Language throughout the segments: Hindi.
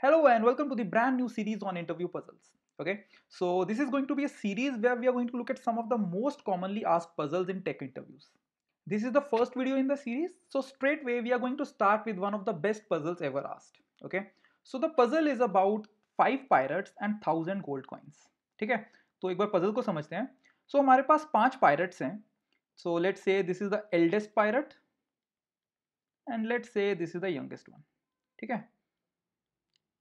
Hello and welcome to the brand new series on interview puzzles. Okay, so this is going to be a series where we are going to look at some of the most commonly asked puzzles in tech interviews. This is the first video in the series, so straight away we are going to start with one of the best puzzles ever asked. Okay, so the puzzle is about five pirates and thousand gold coins. ठीक है तो एक बार puzzle को समझते हैं so, हमारे पास पांच pirates हैं so let's say this is the eldest pirate and let's say this is the youngest one ठीक है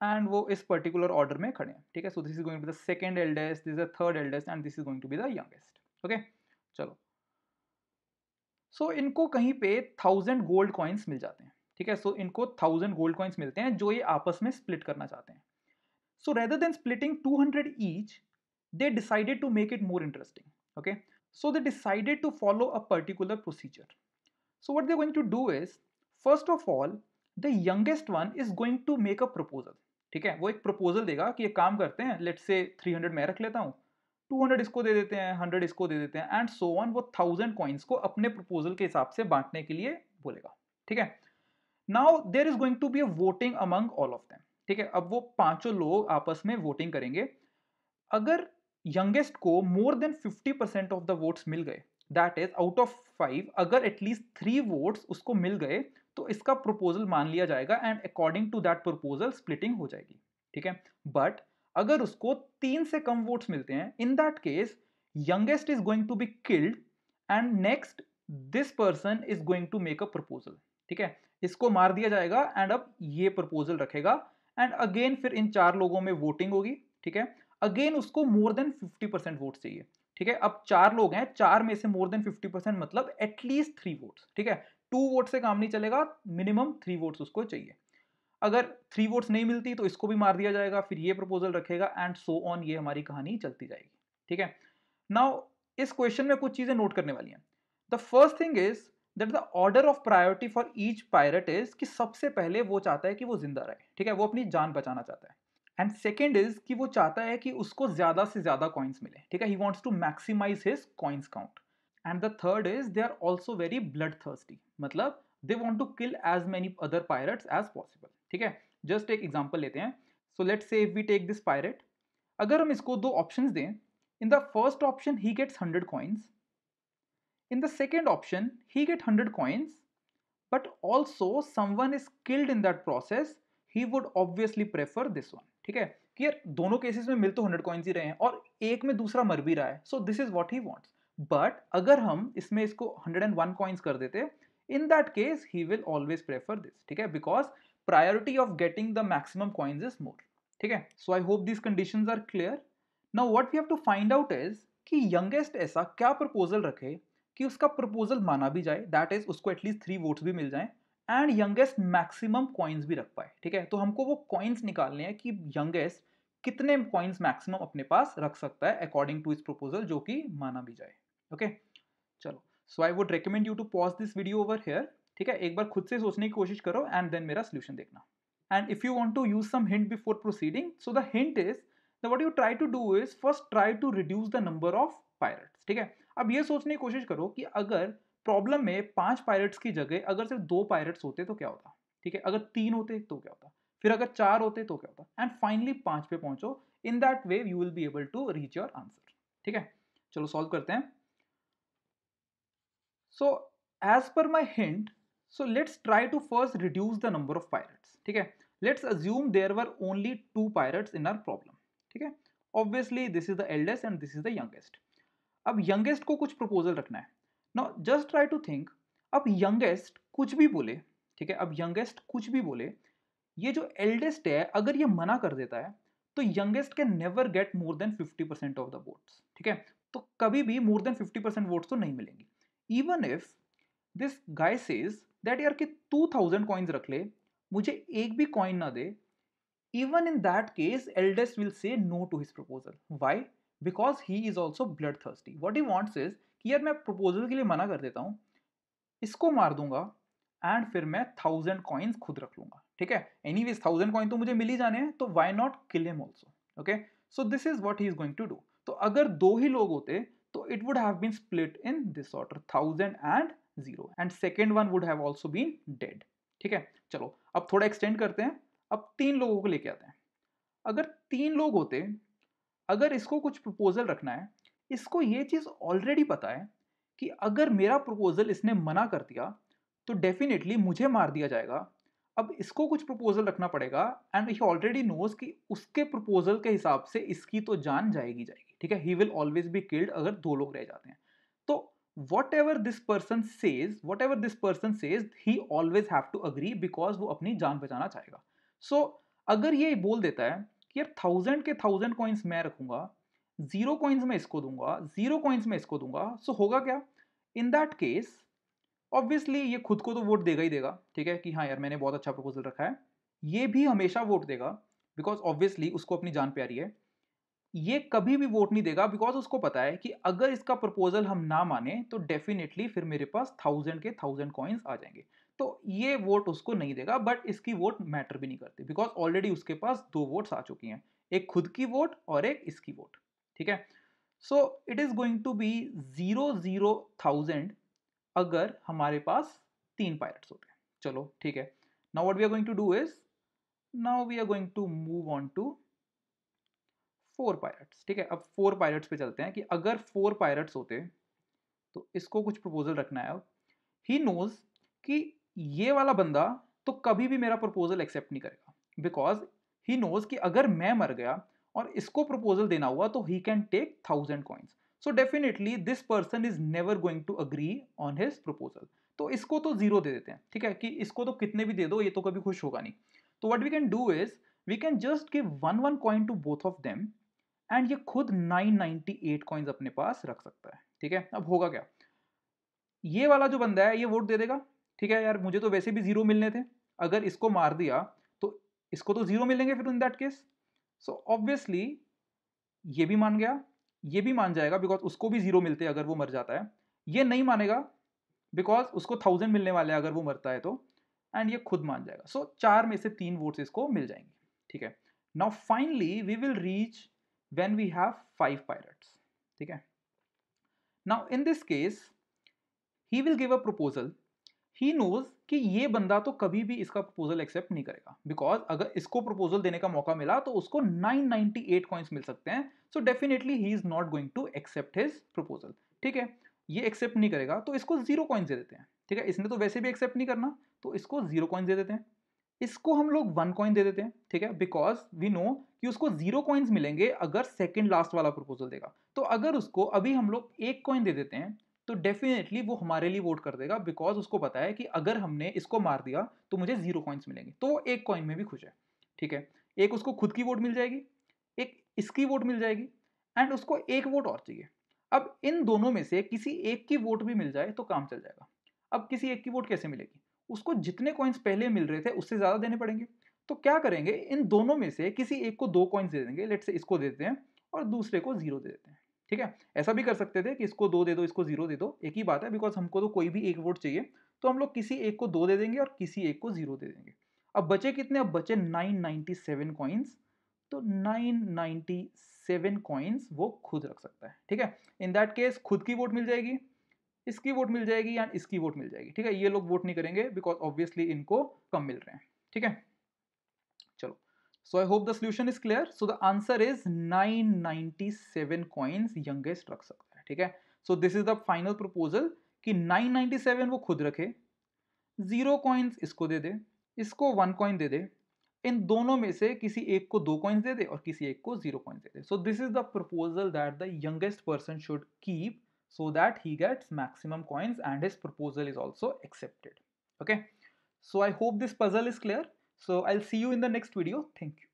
एंड वो इस पर्टिकुलर ऑर्डर में खड़े हैं ठीक है so this is going to the second eldest this is the third eldest and this is going to be the youngest okay चलो सो so, इनको कहीं पे थाउजेंड गोल्ड कॉइन्स मिल जाते हैं ठीक है सो so, इनको थाउजेंड गोल्ड कॉइन्स मिलते हैं जो ये आपस में स्प्लिट करना चाहते हैं so rather than splitting two hundred each they decided to make it more interesting okay so they decided to follow a particular procedure so what they going to do is first of all the youngest one is going to make a proposal ठीक है वो एक प्रपोजल देगा कि ये काम करते हैं लेट से 300 मैं रख लेता हूँ 200 इसको दे देते हैं 100 इसको दे देते हैं एंड सो ऑन वो थाउजेंड कॉइन्स को अपने प्रपोजल के हिसाब से बांटने के लिए बोलेगा ठीक है now there is going to be a voting among all of them ठीक है अब वो पांचों लोग आपस में वोटिंग करेंगे अगर यंगेस्ट को more than 50% of the votes मिल गए that is out of five अगर एटलीस्ट थ्री वोट्स उसको मिल गए तो इसका प्रपोजल मान लिया जाएगा and according to that proposal splitting हो जाएगी ठीक है बट अगर उसको तीन से कम वोट्स मिलते हैं in that case youngest is going to be killed and next this person is going to make a proposal ठीक है इसको मार दिया जाएगा एंड अब ये प्रपोजल रखेगा एंड अगेन फिर इन चार लोगों में वोटिंग होगी ठीक है अगेन उसको मोर देन 50 परसेंट वोट चाहिए ठीक है अब चार लोग हैं चार में से मोर देन फिफ्टी परसेंट मतलब एटलीस्ट थ्री वोट्स ठीक है टू वोट से काम नहीं चलेगा मिनिमम थ्री वोट्स उसको चाहिए अगर थ्री वोट्स नहीं मिलती तो इसको भी मार दिया जाएगा फिर ये प्रपोजल रखेगा एंड सो ऑन ये हमारी कहानी चलती जाएगी ठीक है नाउ इस क्वेश्चन में कुछ चीज़ें नोट करने वाली हैं the first thing is that the order of priority for each pirate is कि सबसे पहले वो चाहता है कि वो जिंदा रहे ठीक है वो अपनी जान बचाना चाहता है एंड सेकेंड इज कि वो चाहता है कि उसको ज़्यादा से ज़्यादा कॉइन्स मिले ठीक है he wants to maximize his coins count and the third is they are also very blood thirsty मतलब they want to kill as many other pirate as possible ठीक है जस्ट एक एग्जाम्पल लेते हैं so let say we take this pirate अगर हम इसको दो ऑप्शन दें in the first option he gets hundred coins in the second option he get hundred coins but also summon is killed in that process he would obviously prefer this one ठीक है कि यार दोनों केसेस में मिल तो हंड्रेड कॉइन्स ही रहे हैं और एक में दूसरा मर भी रहा है so this is what he wants but अगर हम इसमें इसको हंड्रेड एंड वन कॉइन्स कर देते in that case he will always prefer this ठीक है because priority of getting the maximum coins is more ठीक है so I hope this condition are clear now what we have to find out is कि यंगेस्ट ऐसा क्या प्रपोजल रखे कि उसका प्रपोजल माना भी जाए दैट इज उसको एटलीस्ट थ्री वोट्स भी मिल जाए एंड यंगेस्ट मैक्सिमम कॉइन्स भी रख पाए ठीक है तो हमको वो कॉइन्स निकालने हैं कि यंगेस्ट कितने कॉइन्स मैक्सिमम अपने पास रख सकता है अकॉर्डिंग टू इस प्रपोजल जो कि माना भी जाए ओके okay? चलो so I would recommend you to pause this video over here ठीक है एक बार खुद से सोचने की कोशिश करो एंड देन मेरा सोल्यूशन देखना and if you want to use some hint before proceeding so the hint is the what you try to do is first try to reduce the number of pirates ठीक है अब ये सोचने की कोशिश करो कि अगर प्रॉब्लम में पांच पायरेट्स की जगह अगर सिर्फ दो पायरेट्स होते तो क्या होता ठीक है अगर तीन होते तो क्या होता फिर अगर चार होते तो क्या होता एंड फाइनली पांच पे पहुंचो in that way you will be able to reach your answer ठीक है चलो सॉल्व करते हैं so as per my hint so let's try to first reduce the number of pirates ठीक है let's assume there were only two pirates in our problem ठीक है obviously this is the eldest and this is the youngest अब यंगेस्ट को कुछ प्रपोजल रखना है now just try to think अब यंगेस्ट कुछ भी बोले ठीक है अब यंगेस्ट कुछ भी बोले ये जो एल्डेस्ट है अगर ये मना कर देता है तो youngest can never get more than 50 percent of the votes ठीक है तो कभी भी मोर देन 50 परसेंट वोट्स तो नहीं मिलेंगी even if this guy says that यार कि 2000 कॉइन्स रख ले मुझे एक भी कॉइन ना दे in that case eldest will say no to to proposal why because he is also blood thirsty what he wants is यार मैं प्रपोजल के लिए मना कर देता हूँ इसको मार दूंगा एंड फिर मैं थाउजेंड कॉइन्स खुद रख लूंगा ठीक है एनी वेज थाउजेंड कॉइन तो मुझे मिल ही जाने हैं तो why not kill him also okay so this is what he is going to do तो अगर दो ही लोग होते तो it would have been split in this order thousand and zero and second one would have also been dead ठीक है चलो अब थोड़ा एक्सटेंड करते हैं अब तीन लोगों को लेके आते हैं अगर तीन लोग होते अगर इसको कुछ प्रपोजल रखना है इसको ये चीज़ ऑलरेडी पता है कि अगर मेरा प्रपोज़ल इसने मना कर दिया तो डेफिनेटली मुझे मार दिया जाएगा अब इसको कुछ प्रपोज़ल रखना पड़ेगा एंड ही ऑलरेडी नोज कि उसके प्रपोज़ल के हिसाब से इसकी तो जान जाएगी जाएगी ठीक है he will always be killed अगर दो लोग रह जाते हैं तो whatever this person says whatever this person says he always have to agree because वो अपनी जान बचाना चाहेगा सो so, अगर ये बोल देता है कि यार थाउजेंड के थाउजेंड कॉइन्स मैं रखूंगा जीरो कॉइन्स में इसको दूंगा जीरो कॉइन्स में इसको दूंगा सो so, होगा क्या इन दैट केस ऑब्वियसली ये खुद को तो वोट देगा ही देगा ठीक है कि हाँ यार मैंने बहुत अच्छा प्रपोजल रखा है ये भी हमेशा वोट देगा बिकॉज ऑब्वियसली उसको अपनी जान प्यारी है ये कभी भी वोट नहीं देगा बिकॉज उसको पता है कि अगर इसका प्रपोजल हम ना माने तो डेफिनेटली फिर मेरे पास थाउजेंड के थाउजेंड कॉइन्स आ जाएंगे तो ये वोट उसको नहीं देगा बट इसकी वोट मैटर भी नहीं करती बिकॉज ऑलरेडी उसके पास दो वोट्स आ चुकी हैं एक खुद की वोट और एक इसकी वोट ठीक है so it is going to be zero zero thousand अगर हमारे पास तीन पायलट्स होते हैं चलो ठीक है now what we are going to do is now we are going to move on to four pilots ठीक है अब फोर पायलट्स पे चलते हैं कि अगर फोर पायलट्स होते तो इसको कुछ प्रपोजल रखना है अब ही नोज कि ये वाला बंदा तो कभी भी मेरा प्रपोजल एक्सेप्ट नहीं करेगा बिकॉज ही नोज कि अगर मैं मर गया और इसको प्रपोजल देना हुआ तो he can take thousand coins so definitely this person is never going to agree on his proposal तो इसको तो जीरो दे देते हैं ठीक है कि इसको तो कितने भी दे दो ये तो कभी खुश होगा नहीं तो what we can do is we can just give one one coin to both of them and ये खुद 998 कॉइन्स अपने पास रख सकता है ठीक है अब होगा क्या ये वाला जो बंदा है ये वोट दे देगा ठीक है यार मुझे तो वैसे भी जीरो मिलने थे अगर इसको मार दिया तो इसको तो जीरो मिलेंगे फिर in that case so obviously ये भी मान गया ये भी मान जाएगा बिकॉज उसको भी जीरो मिलते हैं अगर वो मर जाता है ये नहीं मानेगा बिकॉज उसको थाउजेंड मिलने वाले अगर वो मरता है तो एंड ये खुद मान जाएगा सो so, चार में से तीन वोट्स इसको मिल जाएंगे ठीक है now finally we will reach when we have five pirates ठीक है now in this case he will give a proposal he knows कि ये बंदा तो कभी भी इसका प्रपोजल एक्सेप्ट नहीं करेगा बिकॉज अगर इसको प्रपोजल देने का मौका मिला तो उसको 998 कॉइंस मिल सकते हैं so definitely he is not going to accept his proposal ठीक है ये एक्सेप्ट नहीं करेगा तो इसको जीरो कॉइन्स दे देते हैं ठीक है इसने तो वैसे भी एक्सेप्ट नहीं करना तो इसको जीरो कॉइन्स दे देते हैं इसको हम लोग वन कॉइन दे देते हैं ठीक है बिकॉज वी नो कि उसको जीरो कॉइन्स मिलेंगे अगर सेकेंड लास्ट वाला प्रपोजल देगा तो अगर उसको अभी हम लोग एक कॉइन दे देते हैं तो डेफिनेटली वो हमारे लिए वोट कर देगा बिकॉज उसको पता है कि अगर हमने इसको मार दिया तो मुझे जीरो कॉइन्स मिलेंगे तो एक कॉइन में भी खुश है ठीक है एक उसको खुद की वोट मिल जाएगी एक इसकी वोट मिल जाएगी एंड उसको एक वोट और चाहिए अब इन दोनों में से किसी एक की वोट भी मिल जाए तो काम चल जाएगा अब किसी एक की वोट कैसे मिलेगी उसको जितने कॉइन्स पहले मिल रहे थे उससे ज़्यादा देने पड़ेंगे तो क्या करेंगे इन दोनों में से किसी एक को दो कॉइन्स दे देंगे लेट से इसको देते हैं और दूसरे को जीरो दे देते हैं ठीक है ऐसा भी कर सकते थे कि इसको दो दे दो इसको जीरो दे दो एक ही बात है बिकॉज हमको तो कोई भी एक वोट चाहिए तो हम लोग किसी एक को दो दे देंगे और किसी एक को जीरो दे देंगे अब बचे कितने अब बचे 997 कॉइन्स तो 997 कॉइन्स वो खुद रख सकता है ठीक है इन दैट केस खुद की वोट मिल जाएगी इसकी वोट मिल जाएगी या इसकी वोट मिल जाएगी ठीक है ये लोग वोट नहीं करेंगे बिकॉज ऑब्वियसली इनको कम मिल रहे हैं ठीक है So I hope the solution is clear. So the answer is 997 coins youngest रख सकता है ठीक है So this is the final proposal कि 997 वो खुद रखे जीरो कॉइन्स इसको दे दे इसको वन कॉइन दे दे इन दोनों में से किसी एक को दो कॉइन्स दे दे और किसी एक को जीरो कॉइन्स दे दे so this is the proposal that the youngest person should keep so that he gets maximum coins and his proposal is also accepted okay so i hope this puzzle is clear So I'll see you in the next video. Thank you.